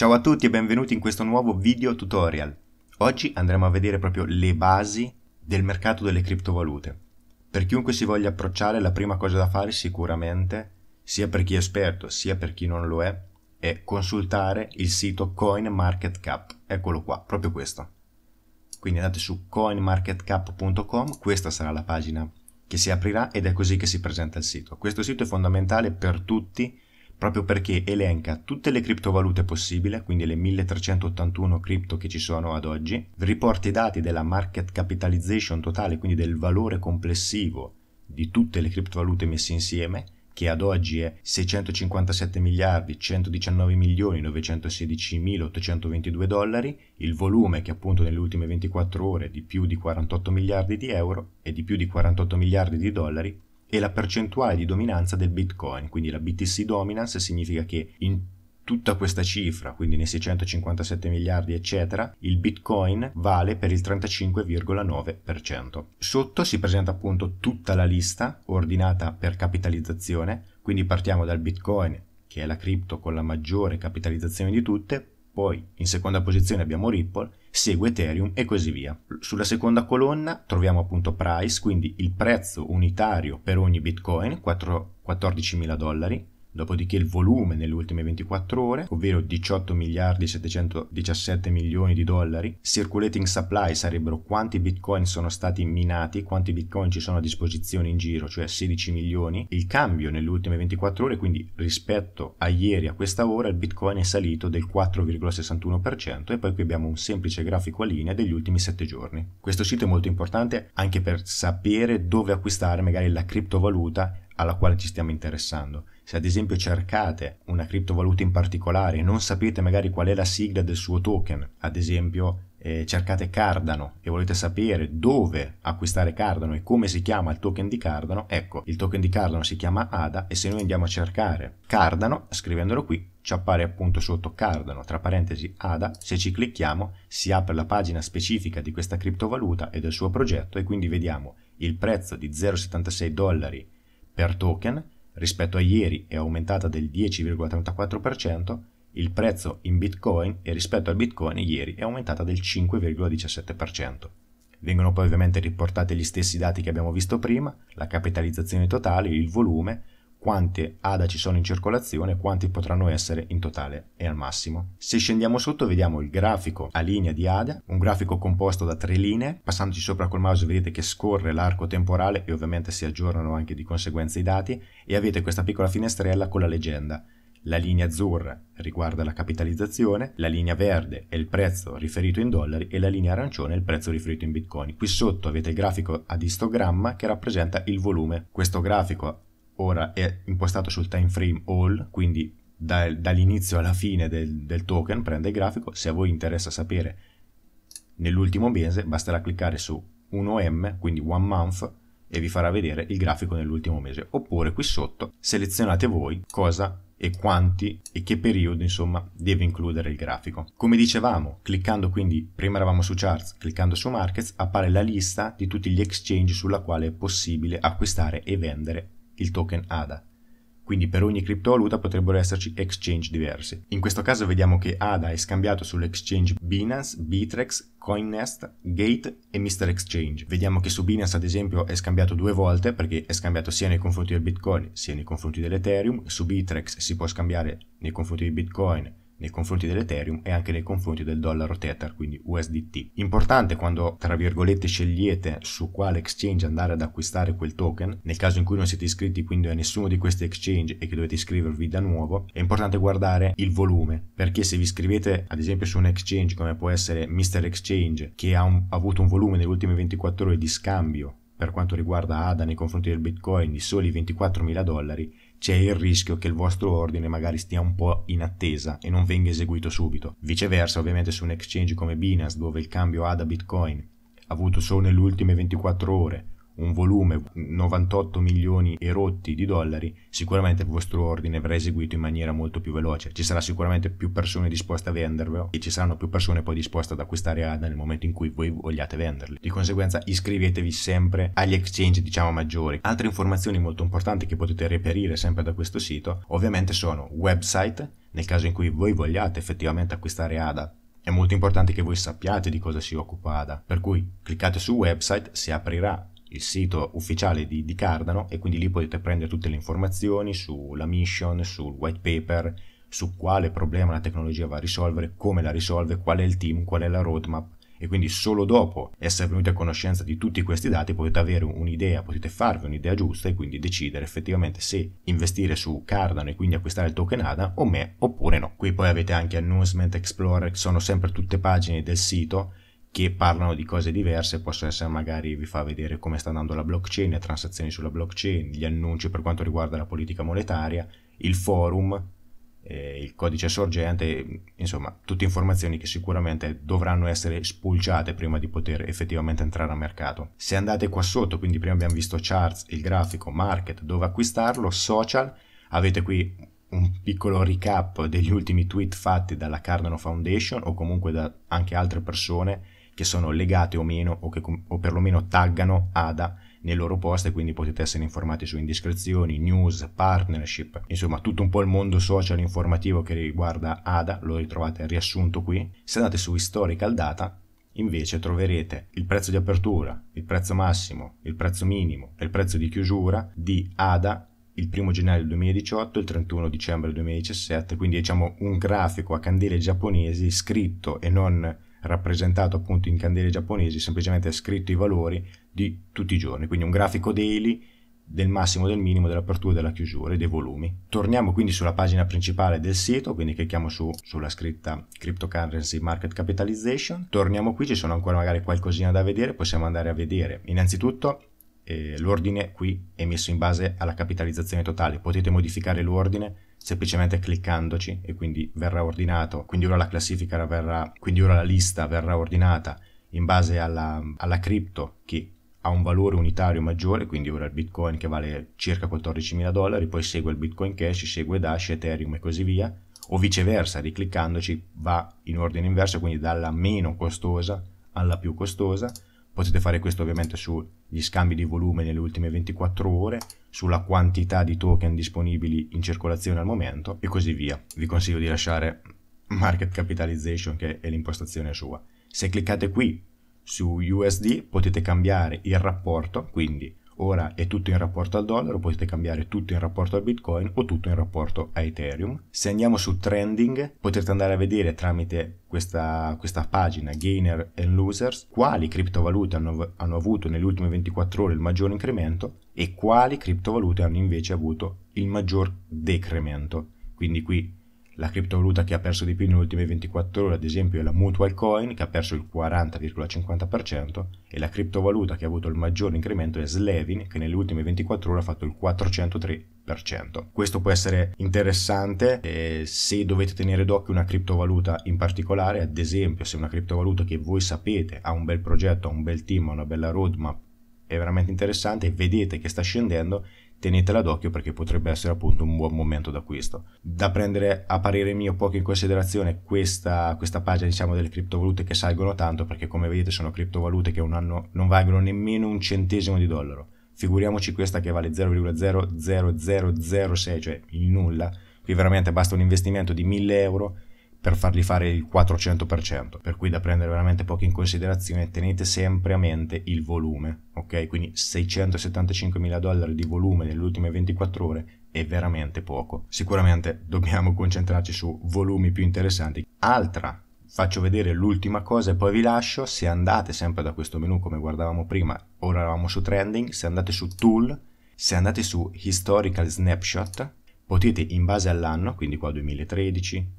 Ciao a tutti e benvenuti in questo nuovo video tutorial. Oggi andremo a vedere proprio le basi del mercato delle criptovalute. Per chiunque si voglia approcciare la prima cosa da fare sicuramente, sia per chi è esperto sia per chi non lo è, è consultare il sito CoinMarketCap. Eccolo qua, proprio questo. Quindi andate su coinmarketcap.com, questa sarà la pagina che si aprirà ed è così che si presenta il sito. Questo sito è fondamentale per tutti proprio perché elenca tutte le criptovalute possibili, quindi le 1381 cripto che ci sono ad oggi, riporta i dati della market capitalization totale, quindi del valore complessivo di tutte le criptovalute messe insieme, che ad oggi è 657 miliardi 119 milioni 916 mila 822 dollari, il volume che appunto nelle ultime 24 ore è di più di 48 miliardi di euro e di più di 48 miliardi di dollari, e la percentuale di dominanza del Bitcoin, quindi la BTC dominance significa che in tutta questa cifra, quindi nei 657 miliardi eccetera, il Bitcoin vale per il 35,9%. Sotto si presenta appunto tutta la lista ordinata per capitalizzazione, quindi partiamo dal Bitcoin che è la cripto con la maggiore capitalizzazione di tutte, poi in seconda posizione abbiamo Ripple segue Ethereum e così via. Sulla seconda colonna troviamo appunto price, quindi il prezzo unitario per ogni Bitcoin, 4, 14.000 dollari, dopodiché il volume nelle ultime 24 ore, ovvero 18 miliardi 717 milioni di dollari, circulating supply sarebbero quanti bitcoin sono stati minati, quanti bitcoin ci sono a disposizione in giro, cioè 16 milioni, il cambio nelle ultime 24 ore, quindi rispetto a ieri a questa ora il bitcoin è salito del 4,61% e poi qui abbiamo un semplice grafico a linea degli ultimi 7 giorni. Questo sito è molto importante anche per sapere dove acquistare magari la criptovaluta alla quale ci stiamo interessando. Se ad esempio cercate una criptovaluta in particolare e non sapete magari qual è la sigla del suo token, ad esempio eh, cercate Cardano e volete sapere dove acquistare Cardano e come si chiama il token di Cardano, ecco, il token di Cardano si chiama ADA e se noi andiamo a cercare Cardano, scrivendolo qui, ci appare appunto sotto Cardano, tra parentesi ADA, se ci clicchiamo si apre la pagina specifica di questa criptovaluta e del suo progetto e quindi vediamo il prezzo di 0,76 dollari per token, rispetto a ieri è aumentata del 10,34%, il prezzo in Bitcoin e rispetto al Bitcoin ieri è aumentata del 5,17%. Vengono poi ovviamente riportati gli stessi dati che abbiamo visto prima, la capitalizzazione totale, il volume, quante ADA ci sono in circolazione, e quanti potranno essere in totale e al massimo. Se scendiamo sotto vediamo il grafico a linea di ADA, un grafico composto da tre linee, passandoci sopra col mouse vedete che scorre l'arco temporale e ovviamente si aggiornano anche di conseguenza i dati e avete questa piccola finestrella con la leggenda. La linea azzurra riguarda la capitalizzazione, la linea verde è il prezzo riferito in dollari e la linea arancione è il prezzo riferito in bitcoin. Qui sotto avete il grafico ad istogramma che rappresenta il volume. Questo grafico ora è impostato sul time frame all, quindi da, dall'inizio alla fine del, del token prende il grafico. Se a voi interessa sapere nell'ultimo mese, basterà cliccare su 1M, quindi one month, e vi farà vedere il grafico nell'ultimo mese. Oppure qui sotto selezionate voi cosa e quanti e che periodo insomma deve includere il grafico. Come dicevamo, cliccando quindi, prima eravamo su charts, cliccando su markets appare la lista di tutti gli exchange sulla quale è possibile acquistare e vendere il token ADA. Quindi per ogni criptovaluta potrebbero esserci exchange diversi. In questo caso vediamo che ADA è scambiato sull'exchange Binance, Bitrex, Coinnest, Gate e Mr. Exchange. Vediamo che su Binance ad esempio è scambiato due volte perché è scambiato sia nei confronti del Bitcoin sia nei confronti dell'Ethereum. Su Bitrex si può scambiare nei confronti di Bitcoin nei confronti dell'Ethereum e anche nei confronti del dollaro Tether, quindi USDT. Importante quando, tra virgolette, scegliete su quale exchange andare ad acquistare quel token, nel caso in cui non siete iscritti quindi a nessuno di questi exchange e che dovete iscrivervi da nuovo, è importante guardare il volume, perché se vi iscrivete ad esempio su un exchange come può essere Mr. Exchange, che ha, un, ha avuto un volume nelle ultime 24 ore di scambio per quanto riguarda ADA nei confronti del Bitcoin di soli 24.000 dollari, c'è il rischio che il vostro ordine magari stia un po' in attesa e non venga eseguito subito. Viceversa, ovviamente su un exchange come Binance, dove il cambio ADA Bitcoin avuto solo nelle ultime 24 ore un volume 98 milioni e rotti di dollari, sicuramente il vostro ordine verrà eseguito in maniera molto più veloce. Ci sarà sicuramente più persone disposte a vendervelo e ci saranno più persone poi disposte ad acquistare ADA nel momento in cui voi vogliate venderli. Di conseguenza iscrivetevi sempre agli exchange diciamo maggiori. Altre informazioni molto importanti che potete reperire sempre da questo sito ovviamente sono website, nel caso in cui voi vogliate effettivamente acquistare ADA è molto importante che voi sappiate di cosa si occupa ADA, per cui cliccate su website, si aprirà il sito ufficiale di, di, Cardano e quindi lì potete prendere tutte le informazioni sulla mission, sul white paper, su quale problema la tecnologia va a risolvere, come la risolve, qual è il team, qual è la roadmap e quindi solo dopo essere venuti a conoscenza di tutti questi dati potete avere un'idea, potete farvi un'idea giusta e quindi decidere effettivamente se investire su Cardano e quindi acquistare il token ADA o me oppure no. Qui poi avete anche Announcement Explorer, sono sempre tutte pagine del sito che parlano di cose diverse, possono essere magari vi fa vedere come sta andando la blockchain, le transazioni sulla blockchain, gli annunci per quanto riguarda la politica monetaria, il forum, eh, il codice sorgente, insomma tutte informazioni che sicuramente dovranno essere spulciate prima di poter effettivamente entrare a mercato. Se andate qua sotto, quindi prima abbiamo visto charts, il grafico, market, dove acquistarlo, social, avete qui un piccolo recap degli ultimi tweet fatti dalla Cardano Foundation o comunque da anche altre persone che sono legate o meno o che o perlomeno taggano ADA nei loro post e quindi potete essere informati su indiscrezioni, news, partnership, insomma tutto un po' il mondo social informativo che riguarda ADA, lo ritrovate riassunto qui. Se andate su historical data invece troverete il prezzo di apertura, il prezzo massimo, il prezzo minimo e il prezzo di chiusura di ADA il 1 gennaio 2018 e il 31 dicembre 2017, quindi diciamo un grafico a candele giapponesi scritto e non rappresentato appunto in candele giapponesi, semplicemente è scritto i valori di tutti i giorni, quindi un grafico daily del massimo, del minimo, dell'apertura, della chiusura e dei volumi. Torniamo quindi sulla pagina principale del sito, quindi clicchiamo su, sulla scritta Cryptocurrency Market Capitalization. Torniamo qui, ci sono ancora magari qualcosina da vedere, possiamo andare a vedere. Innanzitutto eh, l'ordine qui è messo in base alla capitalizzazione totale, potete modificare l'ordine semplicemente cliccandoci e quindi verrà ordinato, quindi ora la classifica verrà, quindi ora la lista verrà ordinata in base alla, alla cripto che ha un valore unitario maggiore, quindi ora il Bitcoin che vale circa 14.000 dollari, poi segue il Bitcoin Cash, segue Dash, Ethereum e così via, o viceversa, ricliccandoci va in ordine inverso, quindi dalla meno costosa alla più costosa, Potete fare questo ovviamente sugli scambi di volume nelle ultime 24 ore, sulla quantità di token disponibili in circolazione al momento e così via. Vi consiglio di lasciare market capitalization che è l'impostazione sua. Se cliccate qui su USD potete cambiare il rapporto, quindi ora è tutto in rapporto al dollaro, potete cambiare tutto in rapporto al bitcoin o tutto in rapporto a Ethereum. Se andiamo su trending potete andare a vedere tramite questa, questa pagina gainer and losers quali criptovalute hanno, hanno avuto nelle ultime 24 ore il maggior incremento e quali criptovalute hanno invece avuto il maggior decremento. Quindi qui la criptovaluta che ha perso di più nelle ultime 24 ore, ad esempio, è la Mutual Coin, che ha perso il 40,50%, e la criptovaluta che ha avuto il maggior incremento è Slevin, che nelle ultime 24 ore ha fatto il 403%. Questo può essere interessante eh, se dovete tenere d'occhio una criptovaluta in particolare, ad esempio, se una criptovaluta che voi sapete ha un bel progetto, ha un bel team, ha una bella roadmap è veramente interessante, e vedete che sta scendendo tenetela d'occhio perché potrebbe essere appunto un buon momento d'acquisto. Da prendere a parere mio poco in considerazione questa, questa pagina diciamo delle criptovalute che salgono tanto perché come vedete sono criptovalute che un anno non valgono nemmeno un centesimo di dollaro. Figuriamoci questa che vale 0,00006, cioè il nulla. Qui veramente basta un investimento di 1000 euro per fargli fare il 400%, per cui da prendere veramente poco in considerazione, tenete sempre a mente il volume, ok? Quindi 675 mila dollari di volume nelle ultime 24 ore è veramente poco. Sicuramente dobbiamo concentrarci su volumi più interessanti. Altra faccio vedere l'ultima cosa e poi vi lascio. Se andate sempre da questo menu come guardavamo prima, ora eravamo su trending, se andate su tool, se andate su historical snapshot, potete in base all'anno, quindi qua 2013,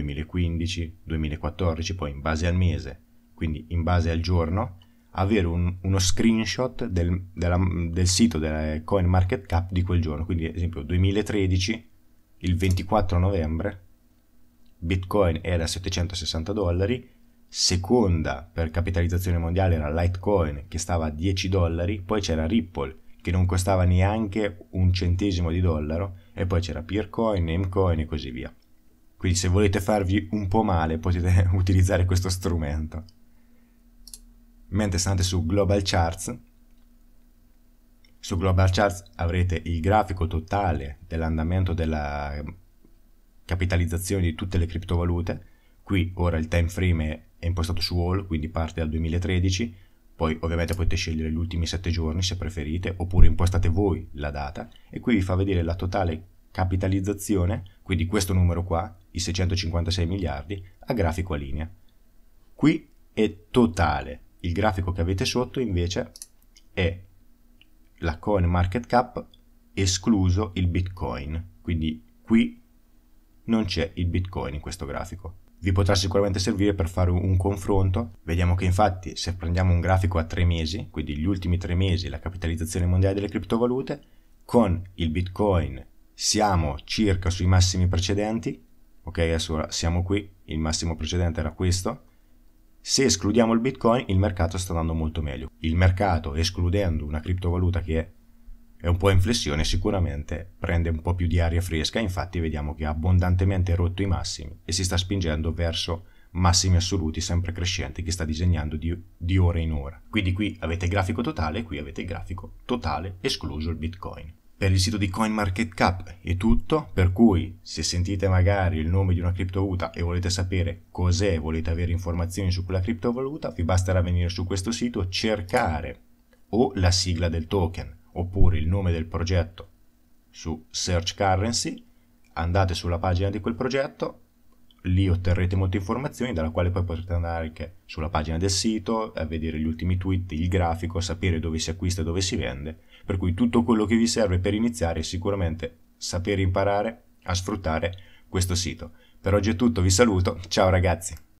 2015, 2014, poi in base al mese, quindi in base al giorno, avere un, uno screenshot del, della, del sito della CoinMarketCap di quel giorno. Quindi ad esempio 2013, il 24 novembre, Bitcoin era a 760 dollari, seconda per capitalizzazione mondiale era Litecoin che stava a 10 dollari, poi c'era Ripple che non costava neanche un centesimo di dollaro e poi c'era Peercoin, Namecoin e così via. Quindi se volete farvi un po' male potete utilizzare questo strumento. Mentre se andate su Global Charts, su Global Charts avrete il grafico totale dell'andamento della capitalizzazione di tutte le criptovalute. Qui ora il time frame è impostato su all, quindi parte dal 2013, poi ovviamente potete scegliere gli ultimi 7 giorni se preferite, oppure impostate voi la data e qui vi fa vedere la totale capitalizzazione quindi questo numero qua, i 656 miliardi, a grafico a linea. Qui è totale. Il grafico che avete sotto invece è la coin market cap escluso il bitcoin. Quindi qui non c'è il bitcoin in questo grafico. Vi potrà sicuramente servire per fare un confronto. Vediamo che infatti se prendiamo un grafico a tre mesi, quindi gli ultimi tre mesi, la capitalizzazione mondiale delle criptovalute, con il bitcoin siamo circa sui massimi precedenti, ok adesso siamo qui, il massimo precedente era questo, se escludiamo il bitcoin il mercato sta andando molto meglio, il mercato escludendo una criptovaluta che è un po' in flessione sicuramente prende un po' più di aria fresca, infatti vediamo che ha abbondantemente rotto i massimi e si sta spingendo verso massimi assoluti sempre crescenti che sta disegnando di, di ora in ora. Quindi qui avete il grafico totale qui avete il grafico totale escluso il bitcoin per il sito di CoinMarketCap è tutto, per cui se sentite magari il nome di una criptovaluta e volete sapere cos'è, volete avere informazioni su quella criptovaluta, vi basterà venire su questo sito, cercare o la sigla del token oppure il nome del progetto su Search Currency, andate sulla pagina di quel progetto, lì otterrete molte informazioni dalla quale poi potrete andare anche sulla pagina del sito, a vedere gli ultimi tweet, il grafico, sapere dove si acquista e dove si vende per cui tutto quello che vi serve per iniziare è sicuramente sapere imparare a sfruttare questo sito. Per oggi è tutto, vi saluto, ciao ragazzi!